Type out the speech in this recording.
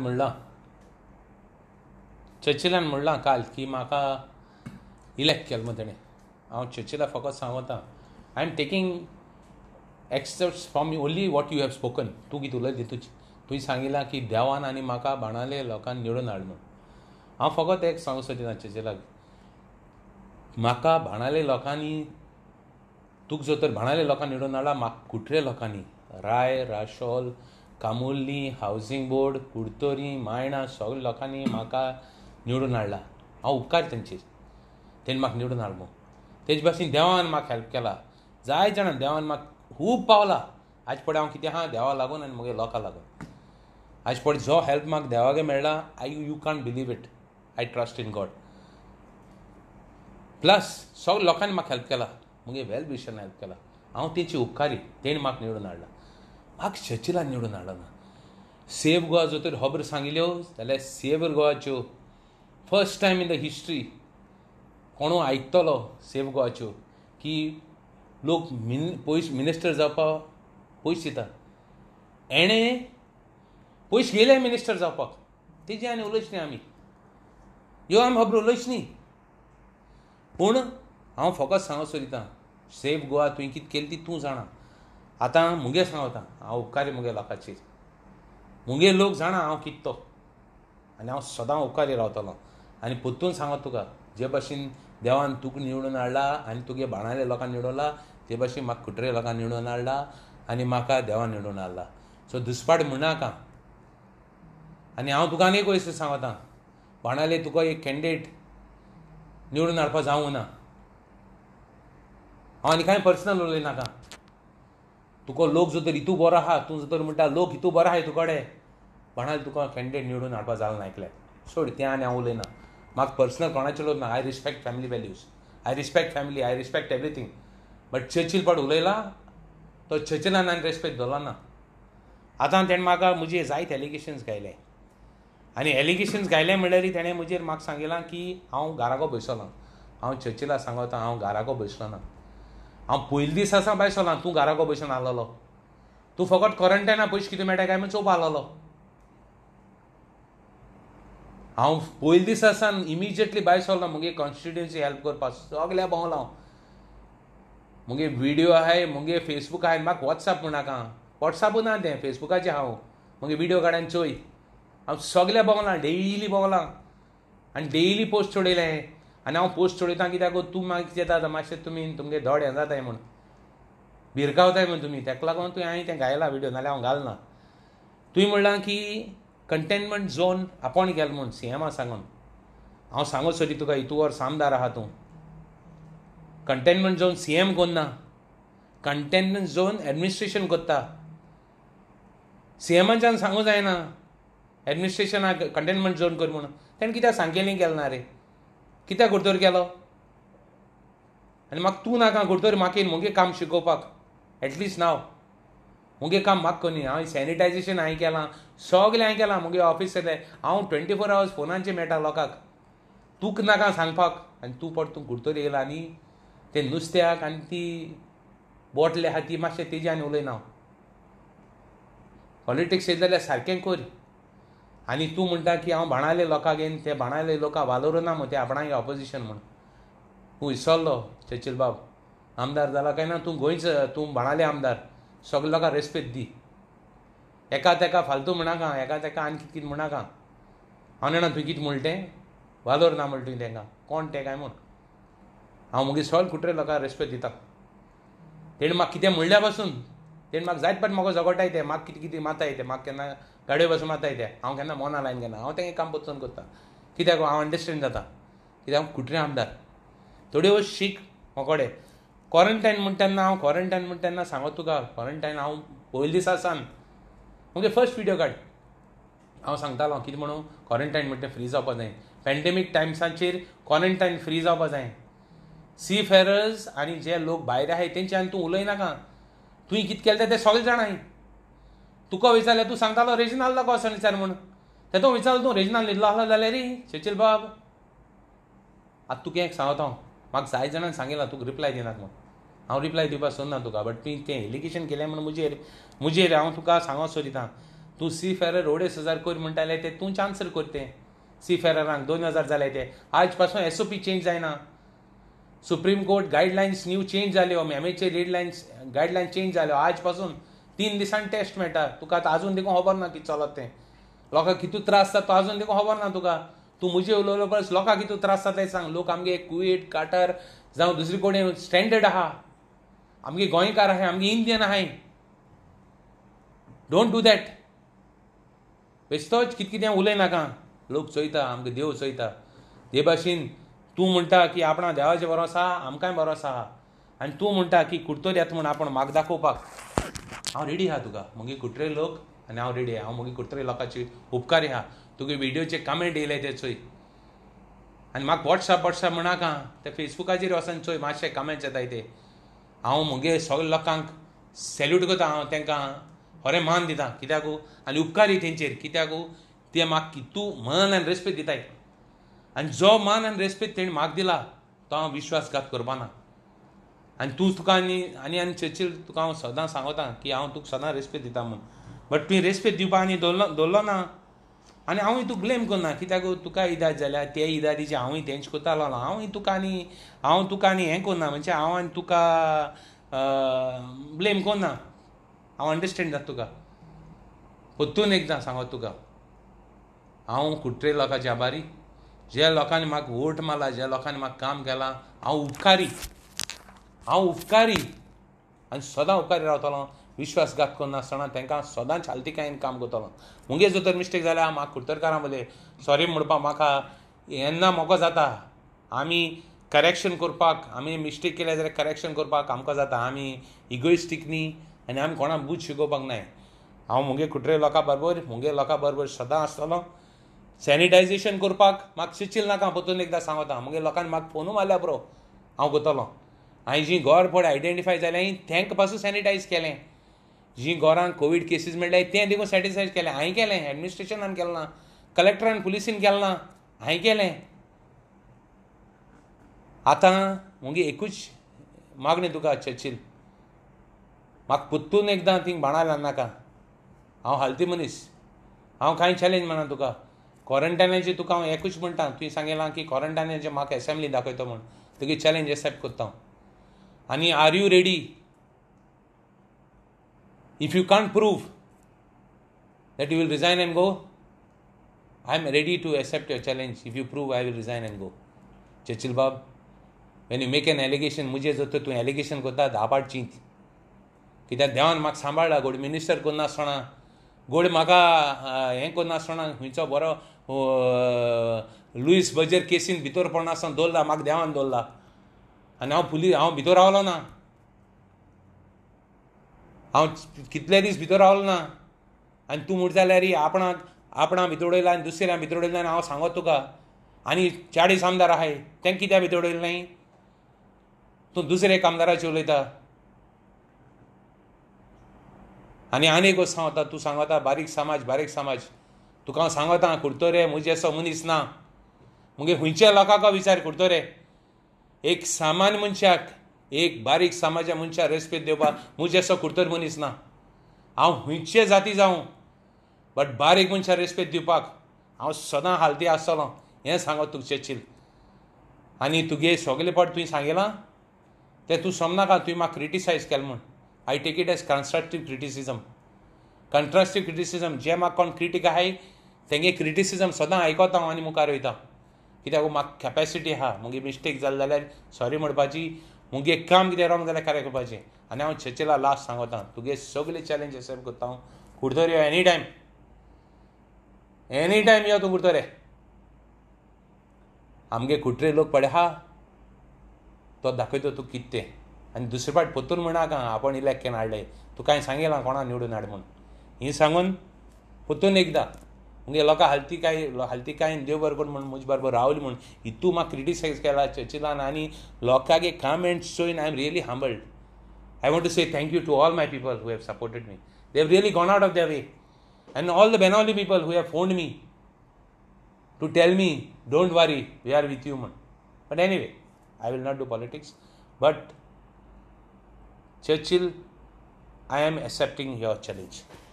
म्हणला चर्चिलान म्हणला काल की म्हाका इलेक्ट केलो तेणें हांव चर्चिला फकत सांगता I am taking except from only what you have spoken तूं कितें उलयलें तूं तुवें सांगिलां की देवान आनी म्हाका बाणाले लोकांक निवडून हाड म्हणून हांव फकत एक सांगू सोदिना चर्चिलाक म्हाका भाणाले लोकांनी तुका जो तर भाणाले लोकांनी निवडून हाडला म्हाका कुट्रे लोकांनी राय राशोल कामोल्ली हावसींग बोर्ड कुडतोरी मायणा सगळ्या लोकांनी म्हाका निवडून हाडला हांव उपकार तेंचेर तेणें म्हाका निवडून हाडलो तेजे भाशेन देवान म्हाका हेल्प केला जाय जाणां देवान म्हाका खूब पावला आज पडे हांव कितें आहा देवा लागून आनी म्हगे लोकां लागून आज पडे जो हेल्प म्हाका देवागे मेळ्ळा I you can't believe it I trust in God plus सगळ्या लोकांनी म्हाका हेल्प केला म्हगे वेल विशन हेल्प केला हांव तेची उपकारी तेणी म्हाका निवडून हाडला शचिलान निवडून हाडना सेव गोवा जर तरी खबर सांगिल्यो जाल्यार सेफ गोवाच्यो first time in the history कोणू आयकतलो सेव गोवाच्यो की लोक मिन पयस मिनिस्टर जावपा पयस दिता एणें पयस गेले मिनिस्टर जावपाक तेजी आनी उलयच न्ही आमी ह्यो आमी खबर उलयच न्ही पूण हांव फकत सांगो सेव गोवा तुवें कितें केलें ती तूं जाणा आतां मुगे सांगता हांव उपकारी मुगे लोकांचेर मुगे लोक जाणा हांव कित्तो आनी हांव सदां उपकारी रावतलो आनी परतून सांगत तुका जे भाशेन देवान तुका निवडून हाडला आनी तुगे बाणाले लोकांक निवडला ते भाशेन म्हाका कुटरे लोकांक निवडून हाडला आनी म्हाका देवान निवडून हाडला सो दुसपाट म्हणनाका आनी हांव तुका एक वयस सांगता बाणाले तुका एक कॅन्डिडेट निवडून हाडपा जावूं ना हांव आनी कांय पर्सनल उलयनाका तुका लोक जो तर हितू बरो आहा तूं जर तर म्हणटा लोक हितू बरो आहा तुकडे म्हणाले तुका कॅन्डिडेट निवडून हाडपा ना आयकलें सोड तें आनी हांव उलयना म्हाका पर्सनल कोणाचे लोक ना I respect family values I respect family I respect everything but Churchill पाट उलयला तो चर्चिलान हांवें रिस्पेक्ट दवरलो ना आतां तेणें म्हाका म्हजे जायते एलिगेशन्स गायले आनी एलिगेशन्स गायले म्हणल्यार तेणें म्हजेर म्हाका सांगिलां की हांव घाराको बसलो हांव चर्चिला सांगता हांव घाराको बसलो ना हांव पयले दीस आसा बाय तू तूं घराको भशेन आलोलो तूं फकत क्वॉरंटायना पयशे कितें मेळटा काय म्हण चोप आलोलो हांव पयले दीस आसान इमिजिएटली भायर सोल्लां मुगे कॉन्स्टिट्युएन्सी हेल्प करपाक सगल्या भोंवलां मुगे विडियो आहाय मुगे फेसबूक आहाय म्हाका वॉट्सॅप म्हूण नाका वॉट्सॅपू ना तें फेसबुकाचें हांव मुगे विडियो काडान चोय हांव सगल्या भोंवलां डेली भोंवलां आनी डेली पोस्ट सोडयलें आनी हांव पोस्ट सोडयतां कित्याक तूं मागीर येता मातशें तुमी तुमगे धड हें जाताय म्हणून भिरकावताय म्हूण तुमी ताका लागून तुवें हांवें तें घायला व्हिडियो नाल्यार हांव घालना तुवें म्हणलां की कंटेनमेंट झोन आपण गेल म्हूण सीएम एमा सांगून हांव सांगू सोदी तुका हितू वर सामदार आहा तूं containment zone CM M containment zone administration कोत्ता सी सांगू जायना एडमिनिस्ट्रेशनाक कंटेनमेंट झोन कर म्हणून तेणें कित्याक सांगेले केलें ना रे कित्याक घोडतोर केलो आनी म्हाका तूं नाका घोडतोर म्हाका येयन मुगे काम शिकोवपाक एटलिस्ट नाव मुगे काम म्हाका कोनी हांवें सॅनिटायजेशन हांवें केलां सगलें हांवें केलां मुगे ऑफिस येलें हांव ट्वेंटी फोर आवर्स फोनाचेर मेळटा लोकांक तुका नाका सांगपाक आनी तूं परत तूं येयला न्ही तें नुस्त्याक आनी ती बोटले आहा ती मातशें तेजी आनी उलयना हांव पॉलिटिक्स येत जाल्यार सारकें कोर आनी तूं म्हणटा की हांव लोकांक लोकांगेन ते बाणायले लोकां वालोर ना म्हूण ते आपणागे ऑपोजिशन म्हूण तूं विसरलो चचिल बाब आमदार जाला काय ना तूं तू तूं भाणाले आमदार सगळे लोकांक रेस्पेद दी एका तेका फालतू म्हणाका एका तेका आनी कित कित म्हणाका हांव जाणा तुवें कित म्हणटें वालोर ना म्हण तुवें कोण तें काय म्हूण हांव मुगे सगळे कुट्रे लोकांक रेस्पेद दिता तेणी म्हाका कितें म्हणल्या पासून तेणी म्हाका जायत पाट म्हाका झगोटाय ते म्हाका कितें कितें माताय ते म्हाका केन्ना गाडयो बसून माताय ते हांव केन्ना मोना लायन घेना हांव तेंगे काम पचोन करता कित्याक हांव अंडरस्टँड जाता कित्याक हांव कुट्रे आमदार थोड्यो शीक मोकोडे क्वॉरंटायन म्हणटा तेन्ना हांव क्वॉरंटायन म्हणटा तेन्ना सांगत तुका क्वॉरंटायन हांव पयले दिसा सान मुगे फर्स्ट व्हिडियो काड हांव सांगतालो कितें म्हणू क्वॉरंटायन म्हणटा फ्री जावपा जाय पॅन्डेमीक टायम्साचेर क्वॉरंटायन फ्री जावपा जाय सी फेरर्स आनी जे लोक भायर आहाय तेंचे आनी तूं उलयनाका तुवें कित केलें ते सगळे सगळें तुका विचारलें तूं सांगतालो रेजिनाल्ला कसोन विचार म्हूण तो विचारलो तूं रेजिनाल लिहिल्लो आसलो जाल्यार रे शेचिल बाब आतां तुका एक सांगता हांव म्हाका जाय जाणांक सांगिल्लां तुका रिप्लाय दिनात म्हूण हांव रिप्लाय दिवपाक सोदना तुका बट तुवें तें एलिगेशन केलें म्हूण मुजेर मुजेर हांव तुका तू सोदितां तूं सी फेरर रोडेस हजार कर म्हणटालें तें तूं आन्सर कर तें सी फेररांक दोन हजार जाले ते आज पासून एस ओ पी चेंज जायना supreme court guidelines new change जाल्यो मॅमेचे रेडलायन्स गायडलायन्स चेंज जाल्यो आज पासून तीन दिसांनी टेस्ट मेळटा तुका आतां आजून देखून खबर ना की चलत तें लोकांक कितू त्रास जाता तो आजून देखून खबर ना तुका तूं म्हजे उलोवलो परस लोकांक कितू त्रास जाता तें सांग लोक आमगे क्विट काटर जावं दुसरे कोणी स्टँडर्ड आहा आमगे गोंयकार आहाय आमगे इंडियन आहाय डोंट डू दॅट बेस्तोच कित कितें उलय नाका लोक चोयता आमकां देव चोयता दे भाशेन तूं म्हणटा की आपणा देवाचे भरोसो आहा आमकांय भरोसो आहा आनी तूं म्हणटा की कुर्तो येता म्हूण आपूण म्हाका दाखोवपाक हांव रेडी आहा तुका मुगे कुट्रे लोक आनी हांव रेडी आहा हांव मुगे कुट्रे लोकांची उपकारी आहा तुगे व्हिडियोचे कमेंट येयले ते चोय आनी म्हाका वॉट्सॅप वॉट्सॅप म्हणाका ते फेसबुकाचेर वचोन चोय मातशे कमेंट्स येताय ते हांव मुगे सगळे लोकांक सॅल्यूट करता हांव तांकां खरें मान दिता कित्याकू आनी उपकारी तेंचेर कित्याकू ते म्हाका कितू मनन आनी रेस्पेद दिताय आनी जो मान आनी रेस्पेद तेणी म्हाका दिला तो हांव विश्वासघात करपाना आनी तूं तुका आनी आनी आनी चर्चील तुका हांव सदां सांगता की हांव तुका सदां रेस्पेद दिता म्हूण बट तुवें रेस्पेद दिवपा आनी दवरलो दवरलो ना आनी हांवूय तुका ब्लेम करना कित्याक तुका इदाद जाल्या ते इदादीचे हांवूय तेंच करता लागलो हांवूय तुका आनी हांव तुका आनी हें करना म्हणजे हांव आनी तुका ब्लेम करना हांव अंडरस्टेंड जाता तुका परतून एकदां सांगत तुका हांव कुट्रे लोकांचे आभारी जे लोकांनी म्हाका वोट मारला जे लोकांनी म्हाका काम केलां हांव उपकारी हांव उपकारी आनी सदां उपकारी रावतलो विश्वासघात करनासतना तांकां सदां शालतिकायेन काम करतलो मुगे जर तर मिस्टेक जाल्यार हांव म्हाका कुडतरकारां मदें सॉरी म्हणपाक म्हाका येन्ना मोको जाता आमी करेक्शन करपाक आमी मिस्टेक केले जाल्यार करेक्शन करपाक आमकां जाता आमी इगोइस्टीक न्ही आनी आमी कोणाक बूज शिकोवपाक नाय हांव मुगे कुट्रे लोकां बरोबर मुगे लोकां बरोबर सदां आसतलो सॅनिटायझेशन करपाक म्हाका सुचिल नाका परतून एकदां सांगता मुगे लोकांनी म्हाका फोनू मारल्या ब्रो हांव करतलो हांयें जी घर पळय आयडेंटिफाय जालें हांयें तेंक पासून सॅनिटायज केलें जी घरांक कोवीड केसीस मेळ्ळ्याय तें देखून सॅनिटायज केलें हांयें केलें एडमिनिस्ट्रेशनान केलें ना कलेक्टरान पुलिसीन केलें ना हांयें केलें आतां मुगे एकूच मागणी तुका चर्चील म्हाका पुत्तून एकदां थिंग बाणा लागनाका हांव हालती मनीस हांव कांय चॅलेंज म्हणा तुका क्वॉरंटायनाची तुका हांव एकूच म्हणटा तुवें सांगिलां की क्वॉरंटायनाचे म्हाका एसेंब्ली दाखयतो म्हूण तुगे चॅलेंज एक्सेप्ट करता हांव आनी are you ready if you can't prove that you will resign and go I am ready to accept your challenge if you prove I will resign and go Churchill बाब when you make an allegation जर तर तूं allegation करता धा चिंत कित्याक देवान म्हाका सांबाळ्ळा गोड मिनिस्टर करनासतना गोड म्हाका हें करनासतना खंयचो बरो हो, लुईस बजर केसीन भितर पडना आसतना दवरला म्हाका देवान दवरला आनी हांव पुलीस हांव भितर रावलो ना हांव कितले दीस भितर रावलो ना आनी तूं म्हणटा जाल्यार आपणाक आपणा उडयला आनी दुसऱ्या उडयला आनी हांव सांगत तुका आनी चाळीस आमदार आहाय तें कित्या उडयलें नाही तूं दुसरे कामदाराचे उलयता आनी आनी एक वस्त सांगता तूं सांगता बारीक समाज बारीक समाज तुका हांव सांगता कुर्तो रे म्हजे असो मनीस ना मुगे खंयच्या लोकांक विचार करतो रे एक सामान्य मनशाक एक बारीक समाजा मनशाक रेस्पेद दिवपाक म्हजे असो कुडतर मनीस ना हांव खंयचे जाती जावं बट बारीक मनशाक रेस्पेद दिवपाक हांव सदां हालती आसतलो हें सांगत तुका चेचील आनी तुगे सगले पाट तुवें सांगिलां तें तूं समनाका तुवें म्हाका क्रिटिसायज केलें म्हूण I take it as constructive criticism constructive criticism जें म्हाका कोण क्रिटीक आहाय तेंगे क्रिटिसिजम सदां आयकता हांव आनी मुखार वयता कित्याक हो म्हाका कॅपेसिटी आहा मुगे मिस्टेक जाली जाल्यार सॉरी म्हणपाची मुगे काम कितें रॉंग जाल्यार कार्य करपाचें आनी हांव चर्चिला लास्ट सांगता तुगे सगळे चॅलेंज एक्सेप्ट करता हांव कुडतोर यो एनी टायम एनी टायम यो तूं कुडतोरे आमगे कुट्रे लोक पडे हा तो दाखयतो तूं कितें तें आनी दुसरे पाट पोतून म्हणाका आपण इलेक्शन हाडलें तुका हांवें सांगिलां कोणा निवडून हाड म्हूण हें सांगून पोतून एकदां म्हणजे लोकां हालती काय काय देव बरं कोण म्हणून म्हजे बरोबर रावली म्हणून इतू म्हाका क्रिटिसायज केला चर्चिलान आनी लोकांगे कमेंट्स चोयन I am really humbled I want to say thank you to all my people who have supported me they have really gone out of the way and all the Benaulim people who have phoned me to tell me don't worry we are with you म्हण but anyway I will not do politics but Churchill I am accepting your challenge